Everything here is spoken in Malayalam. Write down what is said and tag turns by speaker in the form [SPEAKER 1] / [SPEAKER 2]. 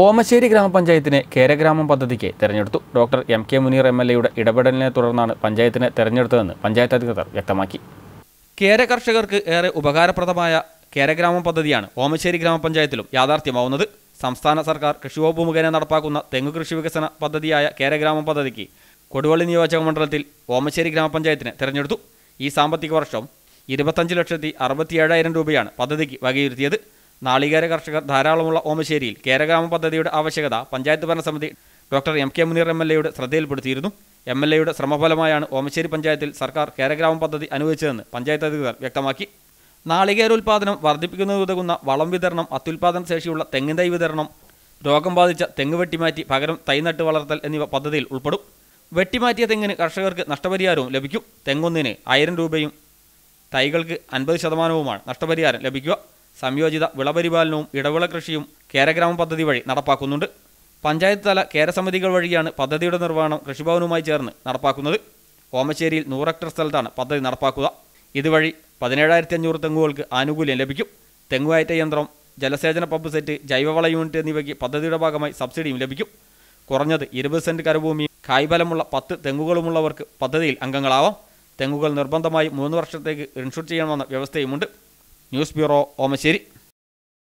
[SPEAKER 1] ഓമശ്ശേരി ഗ്രാമപഞ്ചായത്തിനെ കേരഗ്രാമം പദ്ധതിക്ക് തെരഞ്ഞെടുത്തു doctor M K Muneer M L എയുടെ ഇടപെടലിനെ തുടർന്നാണ് പഞ്ചായത്തിനെ തെരഞ്ഞെടുത്തതെന്ന് പഞ്ചായത്ത് അധികൃതർ വ്യക്തമാക്കി കേര കർഷകർക്ക് ഏറെ ഉപകാരപ്രദമായ കേരഗ്രാമം പദ്ധതിയാണ് ഓമശ്ശേരി ഗ്രാമപഞ്ചായത്തിലും യാഥാർത്ഥ്യമാവുന്നത് സംസ്ഥാന സർക്കാർ കൃഷിവകുപ്പ് മുഖേന നടപ്പാക്കുന്ന തെങ്ങ് കൃഷി വികസന പദ്ധതിയായ കേരഗ്രാമം പദ്ധതിക്ക് കൊടുവള്ളി നിയോജക മണ്ഡലത്തിൽ ഓമശ്ശേരി ഗ്രാമപഞ്ചായത്തിനെ തെരഞ്ഞെടുത്തു ഈ സാമ്പത്തിക വർഷം ഇരുപത്തഞ്ച് ലക്ഷത്തി അറുപത്തിയേഴായിരം രൂപയാണ് പദ്ധതിക്ക് വകയിരുത്തിയത് നാളികേര കർഷകർ ധാരാളമുള്ള ഓമശ്ശേരിയിൽ കേരഗ്രാമ പദ്ധതിയുടെ ആവശ്യകത പഞ്ചായത്ത് ഭരണസമിതി doctor M K Muneer M L എയുടെ ശ്രദ്ധയിൽപ്പെടുത്തിയിരുന്നു എം എൽ എയുടെ ശ്രമഫലമായാണ് ഓമശ്ശേരി പഞ്ചായത്തിൽ സർക്കാർ കേരഗ്രാമ പദ്ധതി അനുവദിച്ചതെന്ന് പഞ്ചായത്ത് അധികൃതർ വ്യക്തമാക്കി നാളികേര ഉൽപ്പാദനം വർദ്ധിപ്പിക്കുന്നതുതകുന്ന വളം വിതരണം അത്യുൽപാദന ശേഷിയുള്ള തെങ്ങിൻ തൈ വിതരണം രോഗം ബാധിച്ച തെങ്ങ് വെട്ടിമാറ്റി പകരം തൈ നട്ട് വളർത്തൽ എന്നിവ പദ്ധതിയിൽ ഉൾപ്പെടും വെട്ടിമാറ്റിയ തെങ്ങിന് കർഷകർക്ക് നഷ്ടപരിഹാരവും ലഭിക്കും തെങ്ങൊന്നിന് ആയിരം രൂപയും തൈകൾക്ക് അൻപത് ശതമാനവുമാണ് നഷ്ടപരിഹാരം ലഭിക്കുക സംയോജിത വിളപരിപാലനവും ഇടവിള കൃഷിയും കേരഗ്രാമം പദ്ധതി വഴി നടപ്പാക്കുന്നുണ്ട് പഞ്ചായത്ത് തല കേരസമിതികൾ വഴിയാണ് പദ്ധതിയുടെ നിർവഹണം കൃഷിഭവനുമായി ചേർന്ന് നടപ്പാക്കുന്നത് ഓമശ്ശേരിയിൽ നൂറ് ഹെക്ടർ സ്ഥലത്താണ് പദ്ധതി നടപ്പാക്കുക ഇതുവഴി പതിനേഴായിരത്തി അഞ്ഞൂറ് തെങ്ങുകൾക്ക് ആനുകൂല്യം ലഭിക്കും തെങ്ങുകയറ്റ യന്ത്രം ജലസേചന പമ്പ് സെറ്റ് ജൈവവള യൂണിറ്റ് എന്നിവയ്ക്ക് പദ്ധതിയുടെ ഭാഗമായി സബ്സിഡിയും ലഭിക്കും കുറഞ്ഞത് ഇരുപത് സെൻറ്റ് കരഭൂമിയും കായ്ഫലമുള്ള പത്ത് തെങ്ങുകളുമുള്ളവർക്ക് പദ്ധതിയിൽ അംഗങ്ങളാവാം തെങ്ങുകൾ നിർബന്ധമായി മൂന്ന് വർഷത്തേക്ക് ഇൻഷുർ ചെയ്യണമെന്ന വ്യവസ്ഥയുമുണ്ട് ന്യൂസ് ബ്യൂറോ ഓമശ്ശേരി